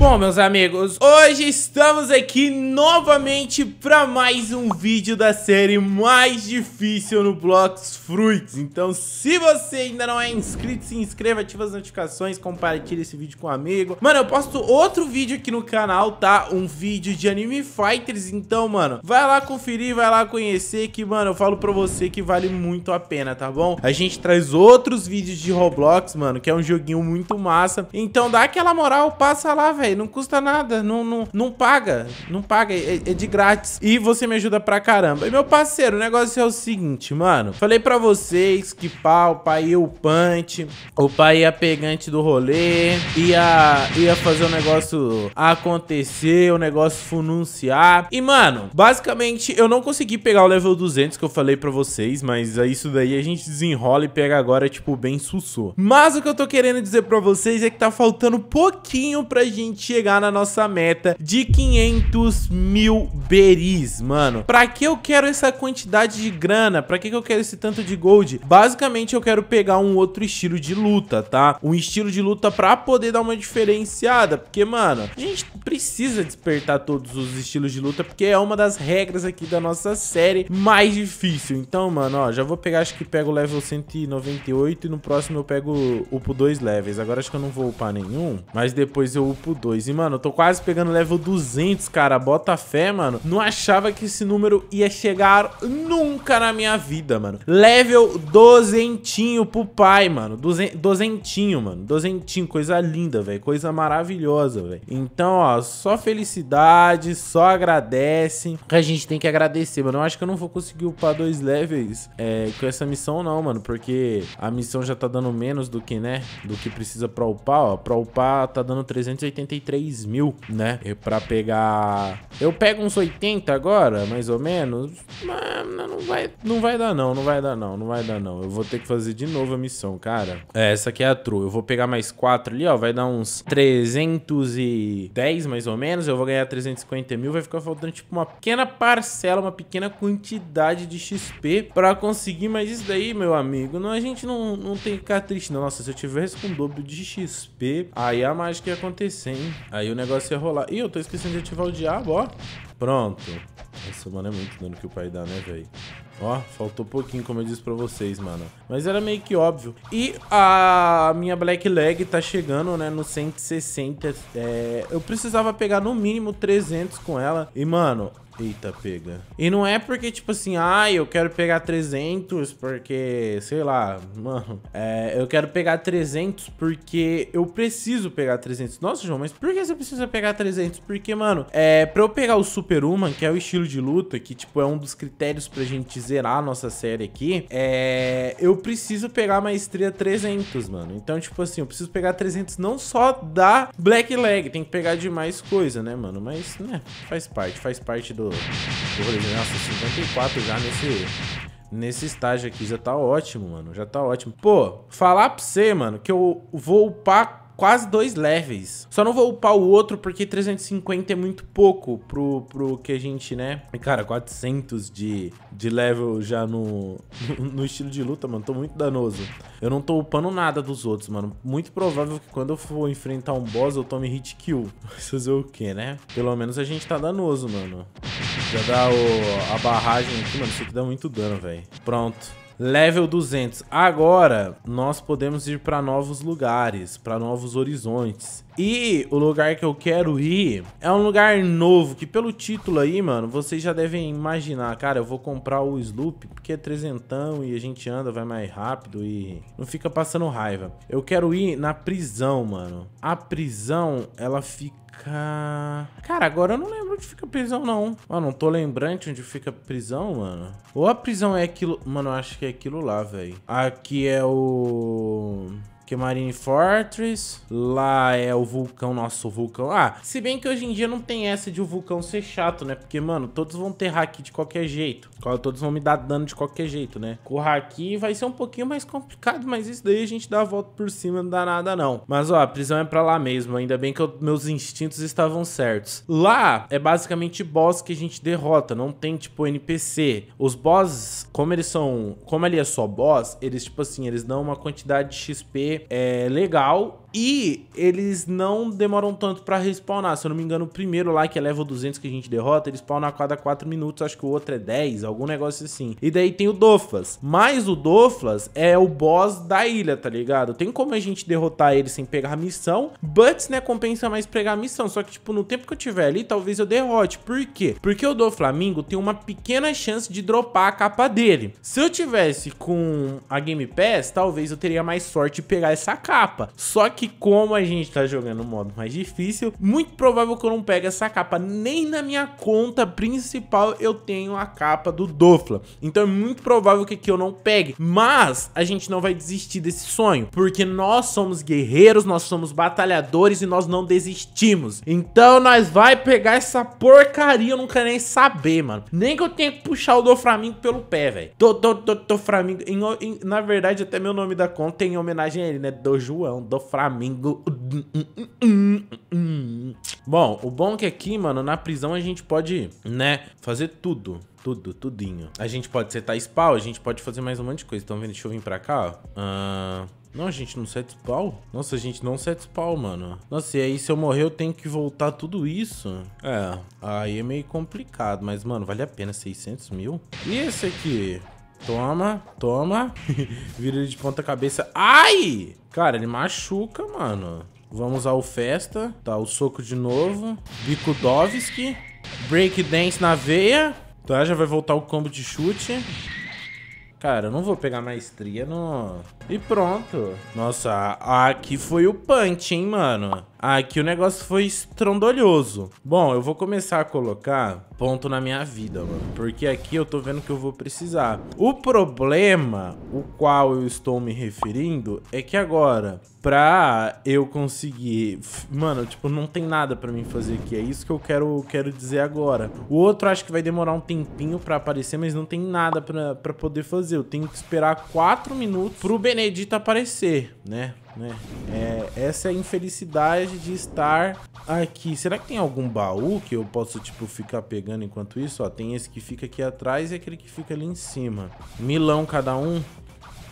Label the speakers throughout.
Speaker 1: Bom, meus amigos, hoje estamos aqui novamente para mais um vídeo da série mais difícil no Blocks Fruits. Então, se você ainda não é inscrito, se inscreva, ativa as notificações, compartilhe esse vídeo com um amigo. Mano, eu posto outro vídeo aqui no canal, tá? Um vídeo de Anime Fighters, então, mano, vai lá conferir, vai lá conhecer que, mano, eu falo pra você que vale muito a pena, tá bom? A gente traz outros vídeos de Roblox, mano, que é um joguinho muito massa. Então, dá aquela moral, passa lá, velho velho. Não custa nada. Não, não, não paga. Não paga. É, é, de grátis. E você me ajuda pra caramba. E meu parceiro, o negócio é o seguinte, mano. Falei pra vocês que pau, é o pai ia punch. o pai ia é pegante do rolê, ia, ia fazer o um negócio acontecer, o um negócio fununciar. E, mano, basicamente eu não consegui pegar o level 200 que eu falei pra vocês, mas é isso daí a gente desenrola e pega agora, tipo, bem sussô. Mas o que eu tô querendo dizer pra vocês é que tá faltando pouquinho pra gente gente chegar na nossa meta de 500 mil beris, mano. Pra que eu quero essa quantidade de grana? Pra que eu quero esse tanto de gold? Basicamente, eu quero pegar um outro estilo de luta, tá? Um estilo de luta pra poder dar uma diferenciada, porque, mano, a gente precisa despertar todos os estilos de luta, porque é uma das regras aqui da nossa série mais difícil. Então, mano, ó, já vou pegar, acho que pego o level 198 e no próximo eu pego upo dois levels. Agora acho que eu não vou upar nenhum, mas depois eu upo dois 2. E, mano, eu tô quase pegando level 200, cara. Bota fé, mano. Não achava que esse número ia chegar nunca na minha vida, mano. Level dozentinho pro pai, mano. Duzen... Dozentinho, mano. Dozentinho. Coisa linda, velho. Coisa maravilhosa, velho. Então, ó, só felicidade, só agradece. A gente tem que agradecer, mano. Eu acho que eu não vou conseguir upar dois levels é, com essa missão, não, mano. Porque a missão já tá dando menos do que, né? Do que precisa pra upar, ó. Pra upar tá dando 383 33 mil, né? E pra pegar... Eu pego uns 80 agora, mais ou menos. Mas não vai, não vai dar não, não vai dar não, não vai dar não. Eu vou ter que fazer de novo a missão, cara. É, essa aqui é a true. Eu vou pegar mais 4 ali, ó. Vai dar uns 310, mais ou menos. Eu vou ganhar 350 mil. Vai ficar faltando, tipo, uma pequena parcela, uma pequena quantidade de XP pra conseguir. Mas isso daí, meu amigo, não, a gente não, não tem que ficar triste, não. Nossa, se eu tivesse com o dobro de XP, aí a mágica ia acontecer, hein? Aí o negócio ia rolar. Ih, eu tô esquecendo de ativar o diabo, ó. Pronto. Essa, mano, é muito dano que o pai dá, né, velho? Ó, faltou pouquinho, como eu disse pra vocês, mano. Mas era meio que óbvio. E a minha Black Leg tá chegando, né, no 160. É... eu precisava pegar no mínimo 300 com ela. E, mano, Eita, pega. E não é porque, tipo assim, ah, eu quero pegar 300 porque, sei lá, mano, é, eu quero pegar 300 porque eu preciso pegar 300. Nossa, João, mas por que você precisa pegar 300? Porque, mano, é, pra eu pegar o Superhuman, que é o estilo de luta, que, tipo, é um dos critérios pra gente zerar a nossa série aqui, é, eu preciso pegar a maestria 300, mano. Então, tipo assim, eu preciso pegar 300 não só da Black Leg, tem que pegar de mais coisa, né, mano? Mas, né, faz parte, faz parte do do, do Nossa, 54 já nesse, nesse estágio aqui. Já tá ótimo, mano. Já tá ótimo. Pô, falar pra você, mano, que eu vou upar quase dois levels. Só não vou upar o outro porque 350 é muito pouco pro, pro que a gente, né? E, cara, 400 de, de level já no, no estilo de luta, mano. Tô muito danoso. Eu não tô upando nada dos outros, mano. Muito provável que quando eu for enfrentar um boss, eu tome hit kill. Mas fazer o que, né? Pelo menos a gente tá danoso, mano. Já dá o, a barragem aqui, mano. Isso aqui dá muito dano, velho. Pronto. Level 200. Agora nós podemos ir para novos lugares, para novos horizontes. E o lugar que eu quero ir é um lugar novo, que pelo título aí, mano, vocês já devem imaginar. Cara, eu vou comprar o Sloop, porque é trezentão e a gente anda, vai mais rápido e não fica passando raiva. Eu quero ir na prisão, mano. A prisão, ela fica Cara, agora eu não lembro onde fica a prisão, não. Mano, não tô lembrante onde fica a prisão, mano. Ou a prisão é aquilo... Mano, eu acho que é aquilo lá, velho. Aqui é o... Que é Marine Fortress. Lá é o vulcão, nosso vulcão. Ah, se bem que hoje em dia não tem essa de o vulcão ser chato, né? Porque, mano, todos vão ter haki de qualquer jeito. Todos vão me dar dano de qualquer jeito, né? Com o haki vai ser um pouquinho mais complicado, mas isso daí a gente dá a volta por cima, não dá nada não. Mas, ó, a prisão é pra lá mesmo. Ainda bem que eu, meus instintos estavam certos. Lá é basicamente boss que a gente derrota, não tem, tipo, NPC. Os bosses, como eles são... Como ali é só boss, eles, tipo assim, eles dão uma quantidade de XP é legal e eles não demoram tanto para respawnar. Se eu não me engano, o primeiro lá, que é level 200 que a gente derrota, ele spawna a cada 4 minutos. Acho que o outro é 10, algum negócio assim. E daí tem o Doflas. Mas o Doflas é o boss da ilha, tá ligado? Tem como a gente derrotar ele sem pegar missão. Butts, né, compensa mais pegar missão. Só que, tipo, no tempo que eu tiver ali, talvez eu derrote. Por quê? Porque o Doflamingo tem uma pequena chance de dropar a capa dele. Se eu tivesse com a Game Pass, talvez eu teria mais sorte de pegar essa capa. Só que que como a gente tá jogando um modo mais difícil, muito provável que eu não pegue essa capa. Nem na minha conta principal eu tenho a capa do Dofla. Então é muito provável que aqui eu não pegue. Mas a gente não vai desistir desse sonho, porque nós somos guerreiros, nós somos batalhadores e nós não desistimos. Então nós vai pegar essa porcaria, eu não quero nem saber, mano. Nem que eu tenha que puxar o Doflamingo pelo pé, velho. Do, do, do, Doflamingo, em, em, na verdade até meu nome da conta é em homenagem a ele, né? Do João, Doflamingo. Flamengo. Bom, o bom é que aqui, mano, na prisão a gente pode, né, fazer tudo. Tudo, tudinho. A gente pode setar spawn, a gente pode fazer mais um monte de coisa. Então, deixa eu vir pra cá, ó. Ah, não, a gente não sete spawn? Nossa, a gente não sete spawn, mano. Nossa, e aí se eu morrer eu tenho que voltar tudo isso? É, aí é meio complicado. Mas, mano, vale a pena 600 mil? E esse aqui? Toma, toma. Vira ele de ponta cabeça. Ai! Cara, ele machuca, mano. Vamos ao Festa. Tá, o soco de novo. Bikudovski. Break Dance na veia. Tá, já vai voltar o combo de chute. Cara, eu não vou pegar maestria no... E pronto. Nossa, aqui foi o punch, hein, mano? Aqui o negócio foi estrondolhoso. Bom, eu vou começar a colocar ponto na minha vida, mano. Porque aqui eu tô vendo que eu vou precisar. O problema, o qual eu estou me referindo, é que agora, pra eu conseguir... Mano, tipo, não tem nada pra mim fazer aqui. É isso que eu quero, quero dizer agora. O outro acho que vai demorar um tempinho pra aparecer, mas não tem nada pra, pra poder fazer. Eu tenho que esperar 4 minutos pro benefício Benedito aparecer, né? né? É, essa é a infelicidade de estar aqui. Será que tem algum baú que eu posso, tipo, ficar pegando enquanto isso? Ó, tem esse que fica aqui atrás e aquele que fica ali em cima. Milão cada um.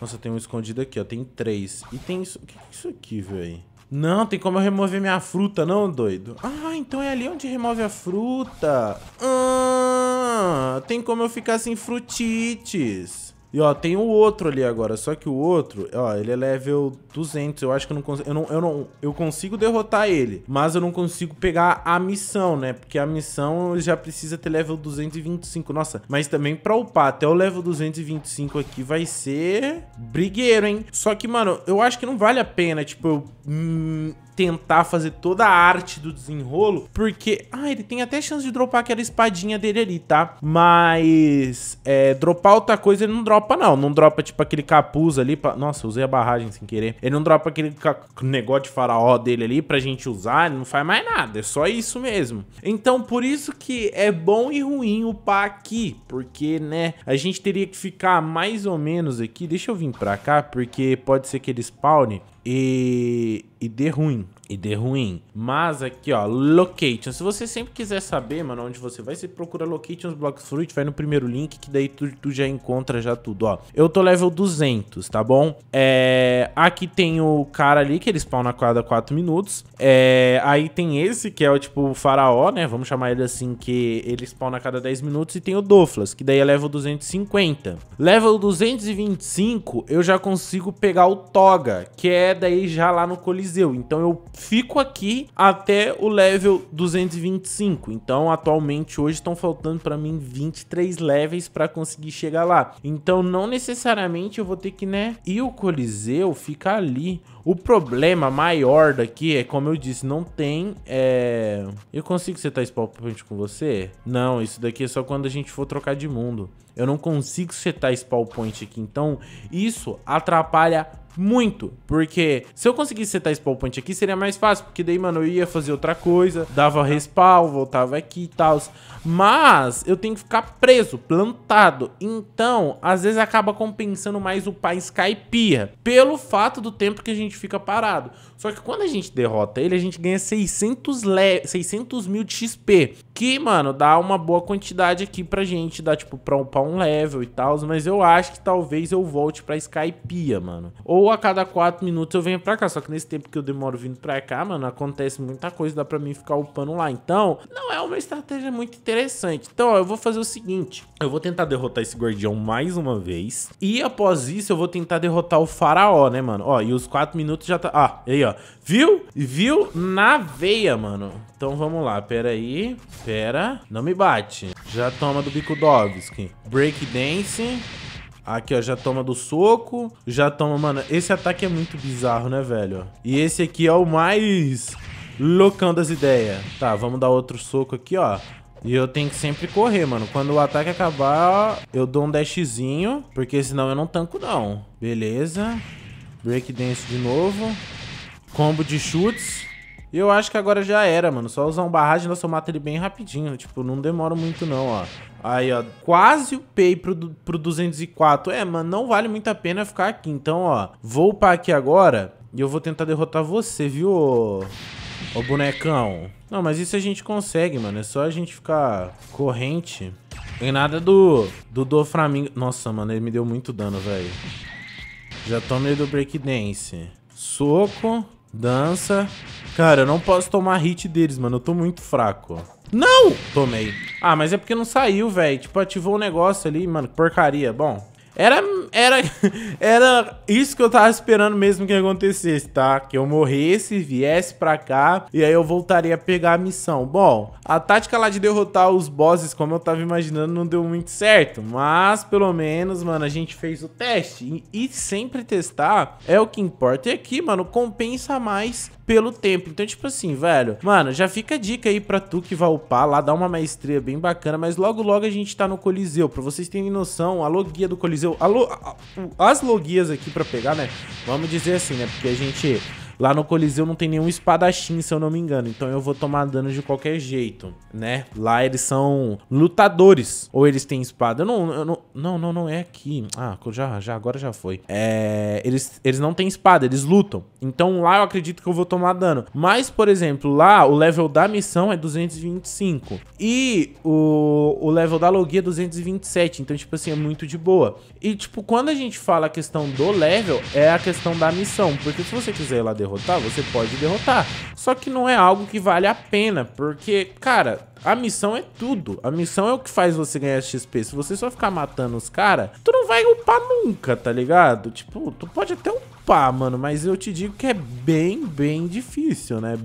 Speaker 1: Nossa, tem um escondido aqui, ó. Tem três. E tem isso... O que é isso aqui, velho? Não, tem como eu remover minha fruta, não, doido? Ah, então é ali onde remove a fruta. Ah, tem como eu ficar sem frutites. E ó, tem o outro ali agora, só que o outro, ó, ele é level 200. Eu acho que eu não consigo, eu não, eu não, eu consigo derrotar ele, mas eu não consigo pegar a missão, né? Porque a missão já precisa ter level 225. Nossa, mas também pra upar até o level 225 aqui vai ser brigueiro, hein? Só que, mano, eu acho que não vale a pena, tipo, eu hum, tentar fazer toda a arte do desenrolo, porque, ah, ele tem até chance de dropar aquela espadinha dele ali, tá? Mas, é, dropar outra coisa ele não dropa não, não dropa tipo aquele capuz ali, pra... nossa, usei a barragem sem querer, ele não dropa aquele ca... negócio de faraó dele ali pra gente usar, ele não faz mais nada, é só isso mesmo. Então, por isso que é bom e ruim upar aqui, porque, né, a gente teria que ficar mais ou menos aqui, deixa eu vir pra cá, porque pode ser que ele spawne, e, e dê ruim e dê ruim. Mas aqui, ó, location. Se você sempre quiser saber, mano, onde você vai, você procura locations fruit, vai no primeiro link, que daí tu, tu, já encontra já tudo, ó. Eu tô level 200, tá bom? É... Aqui tem o cara ali, que ele spawna a cada 4 minutos. É... Aí tem esse, que é o tipo faraó, né? Vamos chamar ele assim, que ele spawna a cada 10 minutos. E tem o Doflas, que daí é level 250. Level 225, eu já consigo pegar o Toga, que é daí já lá no Coliseu. Então eu fico aqui até o level 225. Então, atualmente, hoje estão faltando para mim 23 levels para conseguir chegar lá. Então, não necessariamente eu vou ter que, né, E o Coliseu, ficar ali. O problema maior daqui é, como eu disse, não tem, é... Eu consigo setar spawn com você? Não, isso daqui é só quando a gente for trocar de mundo. Eu não consigo setar spawn point aqui, então isso atrapalha muito, porque se eu conseguisse setar spawn point aqui, seria mais fácil, porque daí, mano, eu ia fazer outra coisa, dava respawn, voltava aqui e tal, mas eu tenho que ficar preso, plantado, então, às vezes acaba compensando mais o pai Skypiea, pelo fato do tempo que a gente fica parado. Só que quando a gente derrota ele, a gente ganha 600, le 600 mil de XP, que, mano, dá uma boa quantidade aqui pra gente, dá, tipo, pra upar um level e tal, mas eu acho que talvez eu volte pra Skypiea, mano. Ou ou a cada quatro minutos eu venho pra cá. Só que nesse tempo que eu demoro vindo pra cá, mano, acontece muita coisa, dá pra mim ficar upando lá. Então, não é uma estratégia muito interessante. Então, ó, eu vou fazer o seguinte: eu vou tentar derrotar esse guardião mais uma vez. E após isso, eu vou tentar derrotar o faraó, né, mano? Ó, e os quatro minutos já tá. Ah, aí, ó. Viu? Viu? Na veia, mano. Então vamos lá, pera aí. Pera. Não me bate. Já toma do bico Dovski. Break dance. Aqui, ó, já toma do soco. Já toma, mano. Esse ataque é muito bizarro, né, velho? E esse aqui é o mais loucão das ideias. Tá, vamos dar outro soco aqui, ó. E eu tenho que sempre correr, mano. Quando o ataque acabar, eu dou um dashzinho. Porque senão eu não tanco, não. Beleza. Breakdance de novo. Combo de chutes. E eu acho que agora já era, mano. Só usar um barragem, nós mata ele bem rapidinho. Tipo, não demora muito não, ó. Aí, ó, quase upei pro, pro 204. É, mano, não vale muito a pena ficar aqui. Então, ó, vou upar aqui agora e eu vou tentar derrotar você, viu, ô, ô bonecão? Não, mas isso a gente consegue, mano. É só a gente ficar corrente. Tem nada do, do Doflamingo. Nossa, mano, ele me deu muito dano, velho. Já tomei do Breakdance. Soco. Dança. Cara, eu não posso tomar hit deles, mano. Eu tô muito fraco, Não! Tomei. Ah, mas é porque não saiu, velho. Tipo, ativou um negócio ali, mano. Que porcaria. Bom, era, era, era isso que eu tava esperando mesmo que acontecesse, tá? Que eu morresse, viesse pra cá e aí eu voltaria a pegar a missão. Bom, a tática lá de derrotar os bosses, como eu tava imaginando, não deu muito certo. Mas, pelo menos, mano, a gente fez o teste. E, e sempre testar é o que importa. E aqui, mano, compensa mais pelo tempo, Então, tipo assim, velho, mano, já fica a dica aí pra tu que vai upar lá, dar uma maestria bem bacana, mas logo logo a gente tá no Coliseu. Pra vocês terem noção, a logia do Coliseu, a lo, a, as logias aqui pra pegar, né? Vamos dizer assim, né? Porque a gente Lá no Coliseu não tem nenhum espadachim, se eu não me engano. Então eu vou tomar dano de qualquer jeito, né? Lá eles são lutadores. Ou eles têm espada. Eu não, eu não, não, não, não, é aqui. Ah, já, já, agora já foi. É, eles, eles não têm espada, eles lutam. Então lá eu acredito que eu vou tomar dano. Mas, por exemplo, lá o level da missão é 225. E o, o level da logia é 227. Então, tipo assim, é muito de boa. E, tipo, quando a gente fala a questão do level, é a questão da missão. Porque se você quiser ir lá derrubar derrotar, você pode derrotar. Só que não é algo que vale a pena, porque, cara, a missão é tudo. A missão é o que faz você ganhar XP. Se você só ficar matando os caras, tu não vai upar nunca, tá ligado? Tipo, tu pode até upar, mano, mas eu te digo que é bem, bem difícil, né?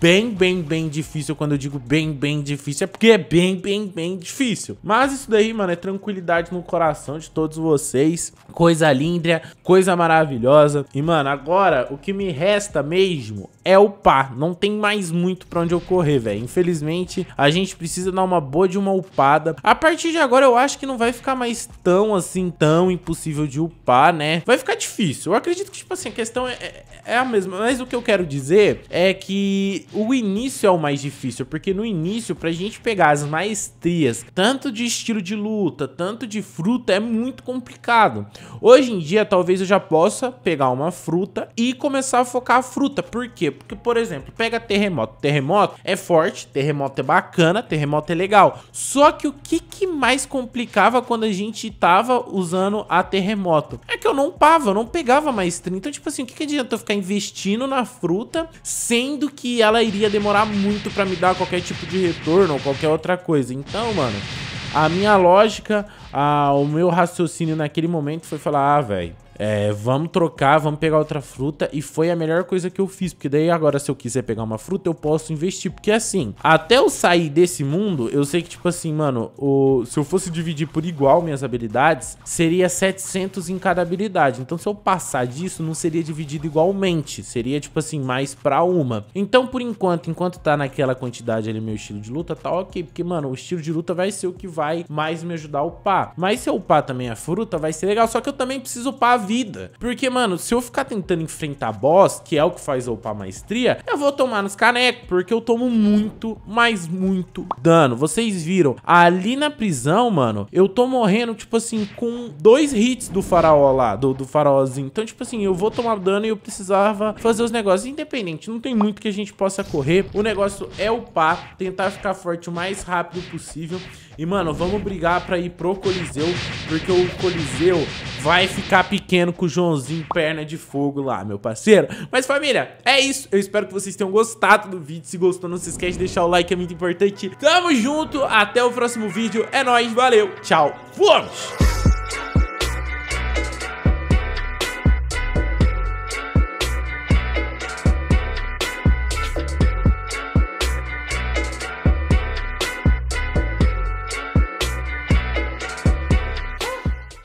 Speaker 1: Bem, bem, bem difícil. Quando eu digo bem, bem difícil, é porque é bem, bem, bem difícil. Mas isso daí, mano, é tranquilidade no coração de todos vocês. Coisa linda, coisa maravilhosa. E, mano, agora o que me resta mesmo é upar. Não tem mais muito pra onde eu correr, velho. Infelizmente, a gente precisa dar uma boa de uma upada. A partir de agora eu acho que não vai ficar mais tão assim, tão impossível de upar, né? Vai ficar difícil. Eu acredito que, tipo assim, a questão é, é, é a mesma. Mas o que eu quero dizer é que o início é o mais difícil, porque no início, pra gente pegar as maestrias, tanto de estilo de luta, tanto de fruta, é muito complicado. Hoje em dia, talvez eu já possa pegar uma fruta e começar a focar a fruta. Por quê? Porque, por exemplo, pega terremoto. Terremoto é forte, terremoto é bacana, terremoto é legal. Só que o que, que mais complicava quando a gente tava usando a terremoto? É que eu não pava, eu não pegava mais 30. Então, tipo assim, o que, que adianta eu ficar investindo na fruta, sendo que ela iria demorar muito pra me dar qualquer tipo de retorno ou qualquer outra coisa. Então, mano, a minha lógica, a, o meu raciocínio naquele momento foi falar, ah, velho é, vamos trocar, vamos pegar outra fruta. E foi a melhor coisa que eu fiz. Porque daí agora, se eu quiser pegar uma fruta, eu posso investir. Porque assim, até eu sair desse mundo, eu sei que, tipo assim, mano, o... se eu fosse dividir por igual minhas habilidades, seria 700 em cada habilidade. Então, se eu passar disso, não seria dividido igualmente. Seria, tipo assim, mais pra uma. Então, por enquanto, enquanto tá naquela quantidade ali, meu estilo de luta, tá ok. Porque, mano, o estilo de luta vai ser o que vai mais me ajudar a upar. Mas se eu upar também a fruta, vai ser legal. Só que eu também preciso upar a vida. Porque, mano, se eu ficar tentando enfrentar boss, que é o que faz eu upar maestria, eu vou tomar nos canecos, porque eu tomo muito, mas muito dano. Vocês viram, ali na prisão, mano, eu tô morrendo, tipo assim, com dois hits do faraó lá, do, do faraózinho. Então, tipo assim, eu vou tomar dano e eu precisava fazer os negócios independente. Não tem muito que a gente possa correr. O negócio é upar, tentar ficar forte o mais rápido possível. E, mano, vamos brigar pra ir pro Coliseu, porque o Coliseu vai ficar pequeno com o Joãozinho perna de fogo lá, meu parceiro. Mas, família, é isso. Eu espero que vocês tenham gostado do vídeo. Se gostou, não se esquece de deixar o like, é muito importante. Tamo junto, até o próximo vídeo. É nóis, valeu, tchau, fomos!